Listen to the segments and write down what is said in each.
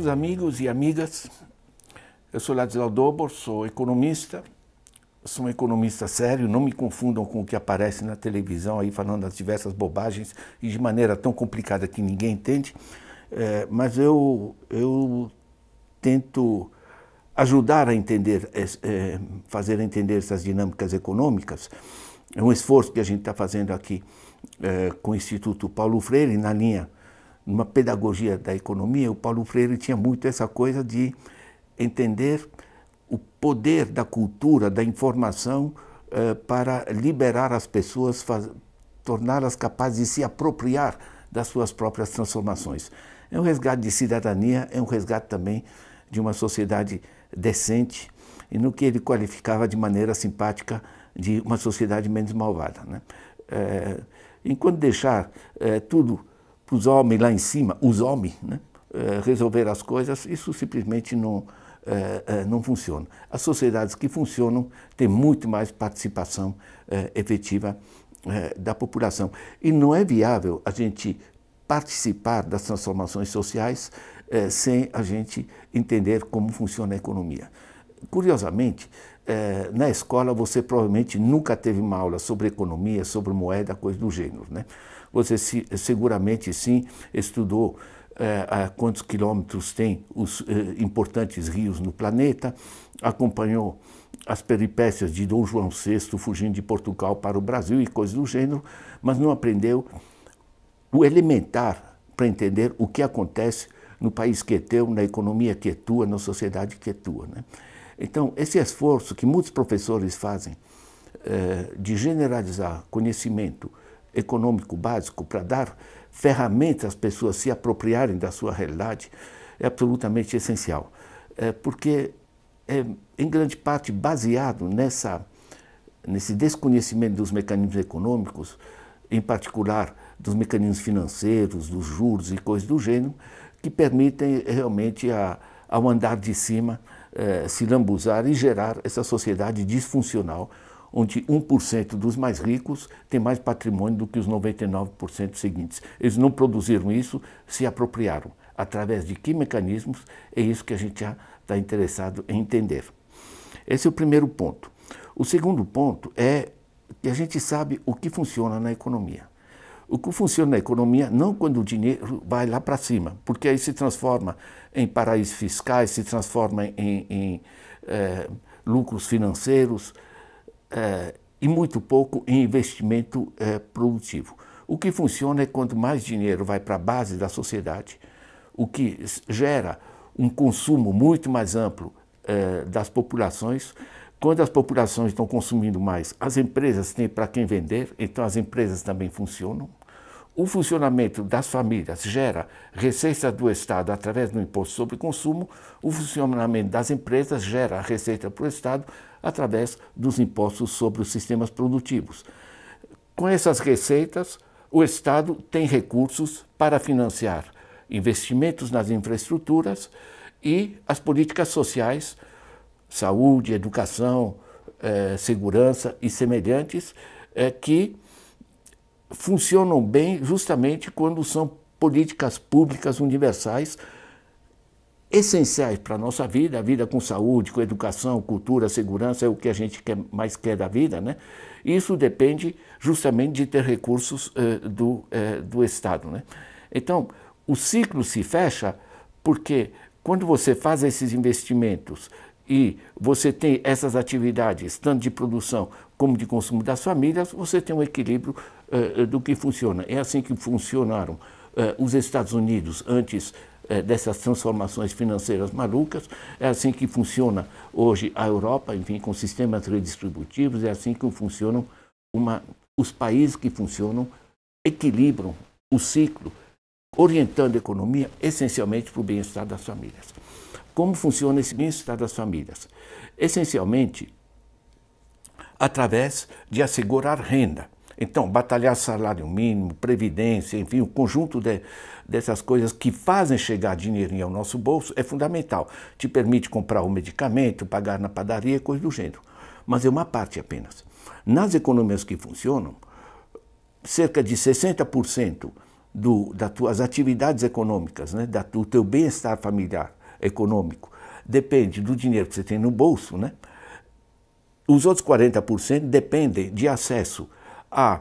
Caros amigos e amigas, eu sou Ladislau Dobor, sou economista, sou um economista sério, não me confundam com o que aparece na televisão aí falando as diversas bobagens e de maneira tão complicada que ninguém entende, é, mas eu, eu tento ajudar a entender, é, é, fazer entender essas dinâmicas econômicas, é um esforço que a gente está fazendo aqui é, com o Instituto Paulo Freire na linha numa pedagogia da economia, o Paulo Freire tinha muito essa coisa de entender o poder da cultura, da informação, eh, para liberar as pessoas, torná-las capazes de se apropriar das suas próprias transformações. É um resgate de cidadania, é um resgate também de uma sociedade decente e no que ele qualificava de maneira simpática de uma sociedade menos malvada. Né? É, eh, enquanto deixar é, tudo para os homens lá em cima, os homens, né, eh, resolver as coisas, isso simplesmente não, eh, eh, não funciona. As sociedades que funcionam têm muito mais participação efetiva da população. E não é viável a gente participar das transformações sociais sem a gente entender como funciona a economia curiosamente, é, na escola você provavelmente nunca teve uma aula sobre economia, sobre moeda, coisa do gênero. Né? Você se, seguramente sim estudou é, a quantos quilômetros tem os é, importantes rios no planeta, acompanhou as peripécias de Dom João VI fugindo de Portugal para o Brasil e coisas do gênero, mas não aprendeu o elementar para entender o que acontece no país que é teu, na economia que é tua, na sociedade que é tua. Né? Então, esse esforço que muitos professores fazem eh, de generalizar conhecimento econômico básico para dar ferramentas às pessoas se apropriarem da sua realidade é absolutamente essencial, é, porque é em grande parte baseado nessa, nesse desconhecimento dos mecanismos econômicos, em particular dos mecanismos financeiros, dos juros e coisas do gênero, que permitem realmente a, ao andar de cima eh, se lambuzar e gerar essa sociedade disfuncional, onde 1% dos mais ricos tem mais patrimônio do que os 99% seguintes. Eles não produziram isso, se apropriaram. Através de que mecanismos? É isso que a gente já está interessado em entender. Esse é o primeiro ponto. O segundo ponto é que a gente sabe o que funciona na economia. O que funciona na economia não quando o dinheiro vai lá para cima, porque aí se transforma em paraísos fiscais, se transforma em, em eh, lucros financeiros eh, e muito pouco em investimento eh, produtivo. O que funciona é quando mais dinheiro vai para a base da sociedade, o que gera um consumo muito mais amplo das populações, quando as populações estão consumindo mais, as empresas têm para quem vender, então as empresas também funcionam o funcionamento das famílias gera receita do Estado através do imposto sobre consumo, o funcionamento das empresas gera receita para o Estado através dos impostos sobre os sistemas produtivos. Com essas receitas, o Estado tem recursos para financiar investimentos nas infraestruturas e as políticas sociais, saúde, educação, eh, segurança e semelhantes, eh, que funcionam bem justamente quando são políticas públicas universais essenciais para a nossa vida, a vida com saúde, com educação, cultura, segurança, é o que a gente quer, mais quer da vida, né? Isso depende justamente de ter recursos eh, do, eh, do Estado, né? Então, o ciclo se fecha porque quando você faz esses investimentos e você tem essas atividades, tanto de produção como de consumo das famílias, você tem um equilíbrio eh, do que funciona. É assim que funcionaram eh, os Estados Unidos antes eh, dessas transformações financeiras malucas. É assim que funciona hoje a Europa, enfim, com sistemas redistributivos. É assim que funcionam uma, os países que funcionam, equilibram o ciclo, orientando a economia essencialmente para o bem-estar das famílias. Como funciona esse bem-estar das famílias? Essencialmente através de assegurar renda. Então, batalhar salário mínimo, previdência, enfim, o conjunto de, dessas coisas que fazem chegar dinheirinho ao nosso bolso é fundamental. Te permite comprar o medicamento, pagar na padaria, coisa do gênero. Mas é uma parte apenas. Nas economias que funcionam, cerca de 60% do, das tuas atividades econômicas, né, da, do teu bem-estar familiar econômico, depende do dinheiro que você tem no bolso, né? Os outros 40% dependem de acesso à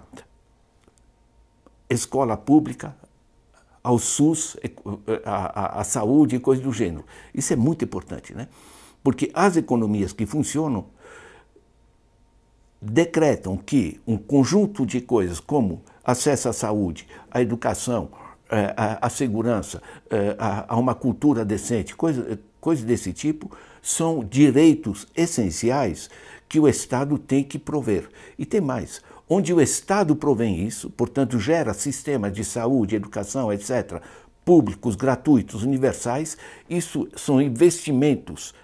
escola pública, ao SUS, à, saúde e coisas do gênero. Isso é muito importante, né? Porque as economias que funcionam decretam que um conjunto de coisas como acesso à saúde, à educação, eh, à, segurança, eh, a, uma cultura decente, coisas desse tipo, são direitos essenciais que o Estado tem que prover. E tem mais: onde o Estado provém isso, portanto, gera sistemas de saúde, educação, etc., públicos, gratuitos, universais, isso são investimentos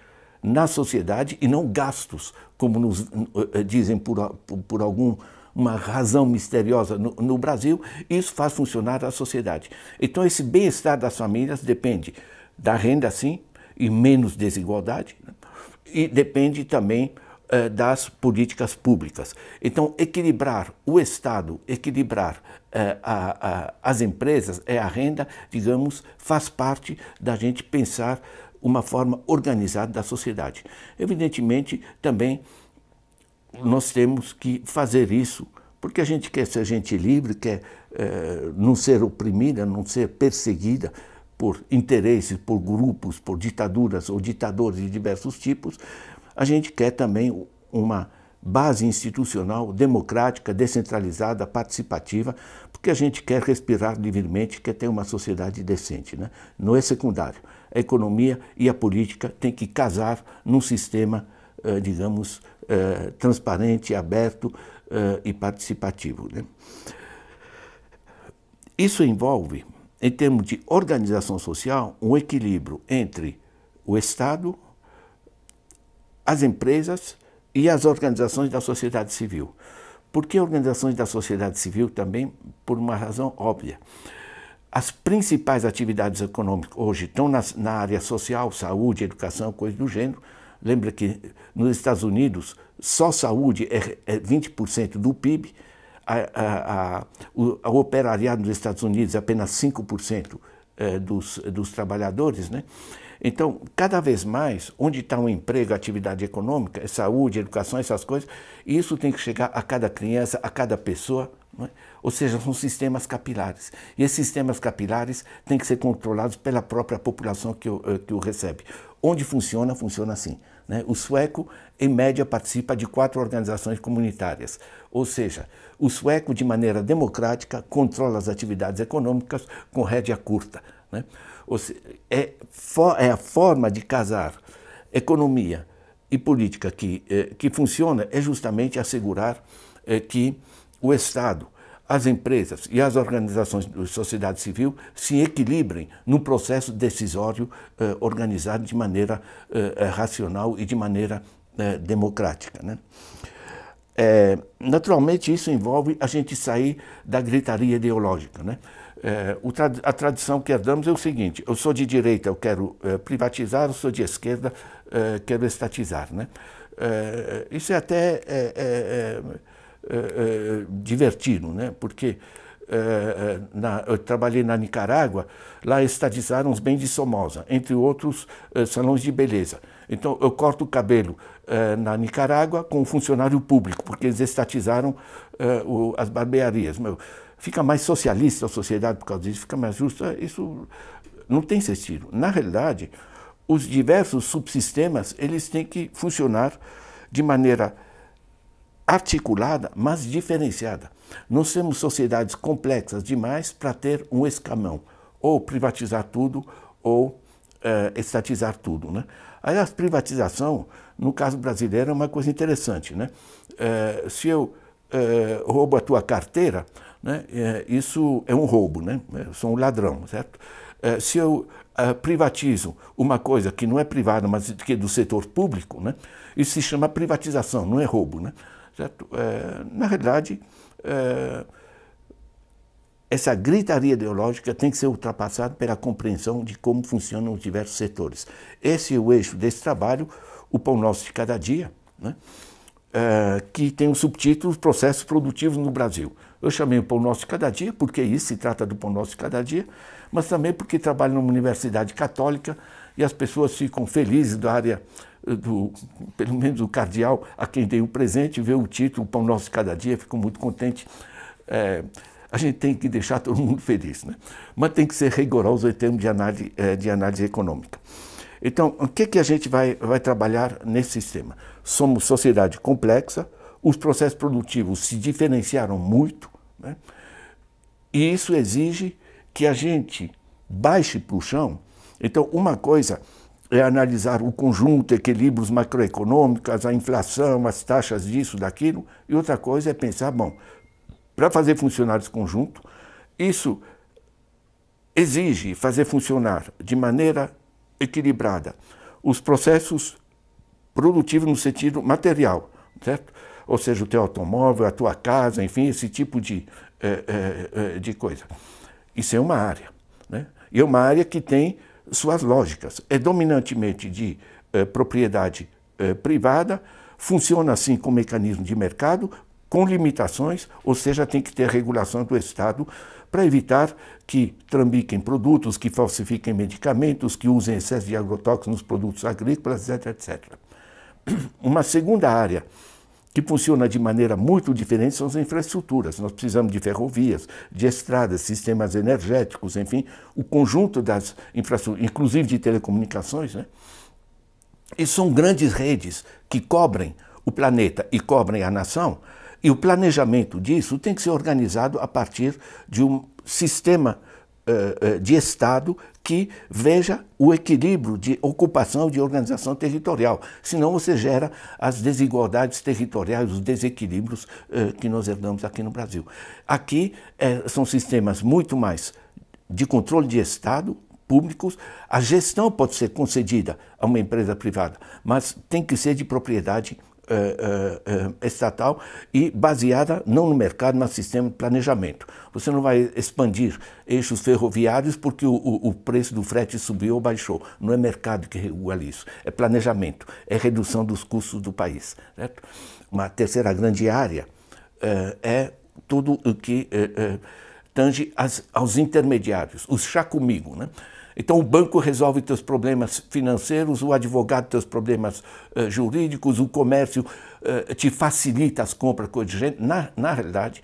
na sociedade e não gastos, como nos eh, dizem por, por algum uma razão misteriosa no, no, Brasil, isso faz funcionar a sociedade. Então, esse bem-estar das famílias depende da renda, sim, e menos desigualdade, e depende também eh, das políticas públicas. Então, equilibrar o Estado, equilibrar eh, a, a, as empresas, é a renda, digamos, faz parte da gente pensar uma forma organizada da sociedade. Evidentemente, também nós temos que fazer isso, porque a gente quer ser gente livre, quer não ser oprimida, não ser perseguida por interesses, por grupos, por ditaduras ou ditadores de diversos tipos, a gente quer também uma base institucional, democrática, descentralizada, participativa, porque a gente quer respirar livremente, quer ter uma sociedade decente. Né? Não é secundário. A economia e a política têm que casar num sistema, eh, digamos, eh, transparente, aberto eh, e participativo. Né? Isso envolve, em termos de organização social, um equilíbrio entre o Estado, as empresas e as organizações da sociedade civil. Por que organizações da sociedade civil também? Por uma razão óbvia. As principais atividades econômicas hoje estão nas, na área social, saúde, educação, coisas do gênero. Lembra que nos Estados Unidos só saúde é 20% é do PIB, a, a, a, o operariado nos Estados Unidos é apenas 5% eh, dos, dos trabalhadores, né? Então, cada vez mais, onde está o um emprego, atividade econômica, saúde, educação, essas coisas, isso tem que chegar a cada criança, a cada pessoa. É? Ou seja, são sistemas capilares. E esses sistemas capilares têm que ser controlados pela própria população que o, eh, que o recebe. Onde funciona, funciona assim. Né? O sueco, em média, participa de quatro organizações comunitárias. Ou seja, o sueco, de maneira democrática, controla as atividades econômicas com rédea curta. Né? Seja, é, for, é a forma de casar economia e política que, eh, que funciona é justamente assegurar eh, que o Estado, as empresas e as organizações de sociedade civil se equilibrem no processo decisório eh, organizado de maneira racional e de maneira democrática. Né? É, naturalmente, isso envolve a gente sair da gritaria ideológica. Né? É, trad a tradição que herdamos é o seguinte: eu sou de direita, eu quero é, privatizar, eu sou de esquerda, é, quero estatizar. Né? É, isso é até é, é, divertido, né? porque na, eu trabalhei na Nicarágua, lá estatizaram os bens de Somoza, entre outros salões de beleza. Então eu corto o cabelo na Nicarágua com um funcionário público, porque eles estatizaram o, as barbearias. Meu, fica mais socialista a sociedade por causa disso, fica mais justa, é, isso não tem sentido. Na realidade, os diversos subsistemas, eles têm que funcionar de maneira articulada, mas diferenciada. Nós temos sociedades complexas demais para ter um escamão, ou privatizar tudo, ou é, estatizar tudo. Né? Aí a privatização, no caso brasileiro, é uma coisa interessante. Né? É, se eu roubo a tua carteira, né, é, isso é um roubo, né? É, eu sou um ladrão, certo? É, se eu privatizo uma coisa que não é privada, mas que é do setor público, né, isso se chama privatização, não é roubo. Né, certo? na realidade, essa gritaria ideológica tem que ser ultrapassada pela compreensão de como funcionam os diversos setores. Esse é o eixo desse trabalho, o pão nosso de cada dia, né? Eh, que tem o um subtítulo Processos Produtivos no Brasil. Eu chamei o Pão Nosso de Cada Dia, porque isso se trata do Pão Nosso de Cada Dia, mas também porque trabalho numa universidade católica e as pessoas ficam felizes da área, eh, do, pelo menos do cardeal, a quem dei o presente, vê o título Pão Nosso de Cada Dia, ficam muito contentes. É, eh, a gente tem que deixar todo mundo feliz, né? mas tem que ser rigoroso em termos de análise, de análise econômica. Então, o que, que a gente vai, vai trabalhar nesse sistema? Somos sociedade complexa, os processos produtivos se diferenciaram muito, né? e isso exige que a gente baixe para o chão. Então, uma coisa é analisar o conjunto, equilíbrios macroeconômicos, a inflação, as taxas disso, daquilo, e outra coisa é pensar, bom, para fazer funcionar esse conjunto, isso exige fazer funcionar de maneira equilibrada. Os processos produtivos no sentido material, certo? Ou seja, o teu automóvel, a tua casa, enfim, esse tipo de, eh, eh, eh, de coisa. Isso é uma área. Né? E é uma área que tem suas lógicas. É dominantemente de propriedade privada, funciona assim com mecanismo de mercado, com limitações, ou seja, tem que ter regulação do Estado para evitar que trambiquem produtos, que falsifiquem medicamentos, que usem excesso de agrotóxicos nos produtos agrícolas, etc, etc. Uma segunda área que funciona de maneira muito diferente são as infraestruturas. Nós precisamos de ferrovias, de estradas, sistemas energéticos, enfim, o conjunto das infraestruturas, inclusive de telecomunicações. Né? E são grandes redes que cobrem o planeta e cobrem a nação, e o planejamento disso tem que ser organizado a partir de um sistema eh, eh, de Estado que veja o equilíbrio de ocupação de organização territorial. Senão você gera as desigualdades territoriais, os desequilíbrios eh, que nós herdamos aqui no Brasil. Aqui são sistemas muito mais de controle de Estado, públicos, a gestão pode ser concedida a uma empresa privada, mas tem que ser de propriedade eh, eh, eh, estatal e baseada não no mercado, mas no sistema de planejamento. Você não vai expandir eixos ferroviários porque o, o, o preço do frete subiu ou baixou. Não é mercado que regula isso, é planejamento, é redução dos custos do país. Certo? Uma terceira grande área é tudo o que tange as, aos intermediários, os chá comigo. Né? Então o banco resolve teus problemas financeiros, o advogado teus problemas eh, jurídicos, o comércio eh, te facilita as compras com o gente. Na, na realidade,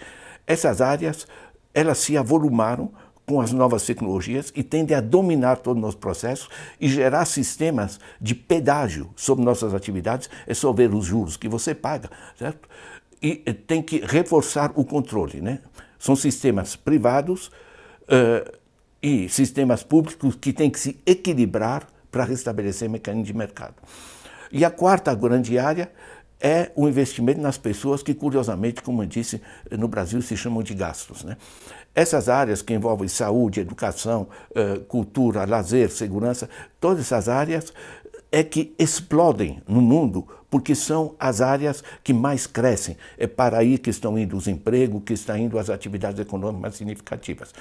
essas áreas elas se avolumaram com as novas tecnologias e tendem a dominar todo o nosso processo e gerar sistemas de pedágio sobre nossas atividades, é só ver os juros que você paga, certo? E eh, tem que reforçar o controle, né? São sistemas privados uh, e sistemas públicos que têm que se equilibrar para restabelecer mecanismo de mercado. E a quarta grande área é o investimento nas pessoas que, curiosamente, como eu disse, no Brasil se chamam de gastos. Né? Essas áreas que envolvem saúde, educação, eh, cultura, lazer, segurança, todas essas áreas é que explodem no mundo porque são as áreas que mais crescem. É para aí que estão indo os empregos, que estão indo as atividades econômicas mais significativas.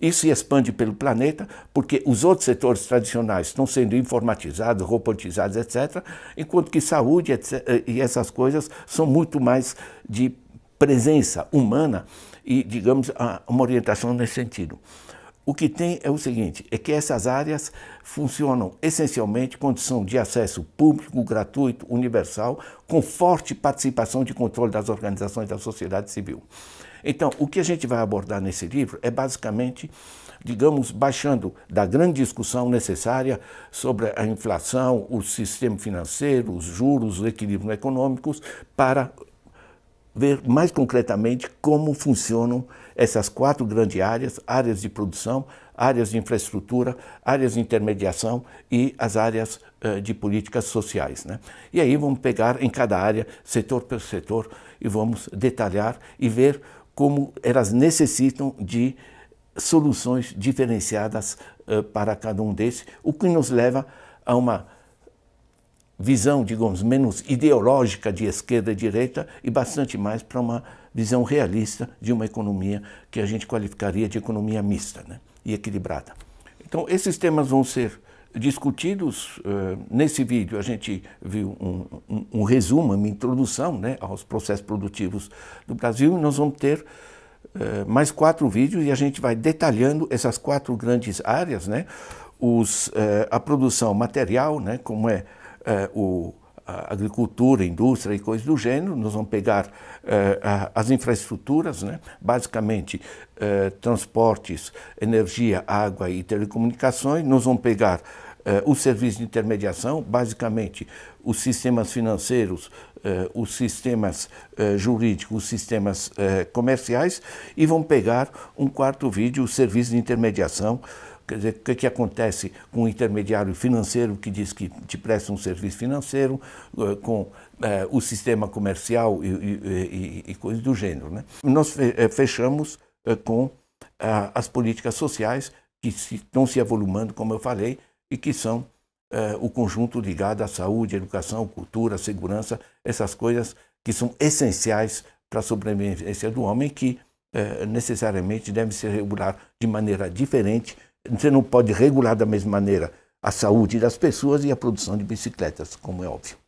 Isso se expande pelo planeta porque os outros setores tradicionais estão sendo informatizados, robotizados, etc., enquanto que saúde etc., e essas coisas são muito mais de presença humana e, digamos, uma orientação nesse sentido. O que tem é o seguinte, é que essas áreas funcionam essencialmente condição de acesso público, gratuito, universal, com forte participação de controle das organizações da sociedade civil. Então, o que a gente vai abordar nesse livro é basicamente, digamos, baixando da grande discussão necessária sobre a inflação, o sistema financeiro, os juros, os equilíbrios econômicos, para ver mais concretamente como funcionam essas quatro grandes áreas: áreas de produção, áreas de infraestrutura, áreas de intermediação e as áreas uh, de políticas sociais. Né? E aí vamos pegar em cada área, setor por setor, e vamos detalhar e ver como elas necessitam de soluções diferenciadas uh, para cada um desses, o que nos leva a uma visão, digamos, menos ideológica de esquerda e direita e bastante mais para uma visão realista de uma economia que a gente qualificaria de economia mista né? e equilibrada. Então, esses temas vão ser discutidos. Uh, nesse vídeo, a gente viu um, um, um, resumo, uma introdução né, aos processos produtivos do Brasil e nós vamos ter uh, mais quatro vídeos e a gente vai detalhando essas quatro grandes áreas, né? Os, uh, a produção material, né, como é eh, o, a agricultura, a indústria e coisas do gênero, nós vamos pegar eh, as infraestruturas, né? basicamente eh, transportes, energia, água e telecomunicações, nós vamos pegar os serviços de intermediação, basicamente os sistemas financeiros, os sistemas jurídicos, os sistemas comerciais, e vão pegar um quarto vídeo, os serviços de intermediação, Quer dizer, o que, é que acontece com o um intermediário financeiro que diz que te presta um serviço financeiro, eh, com é, o sistema comercial e, e, e, coisas do gênero. Né? Nós eh, fechamos com as políticas sociais que estão se evoluindo como eu falei, e que são é, o conjunto ligado à saúde, educação, cultura, segurança, essas coisas que são essenciais para a sobrevivência do homem, que é, necessariamente devem se regular de maneira diferente você não pode regular da mesma maneira a saúde das pessoas e a produção de bicicletas, como é óbvio.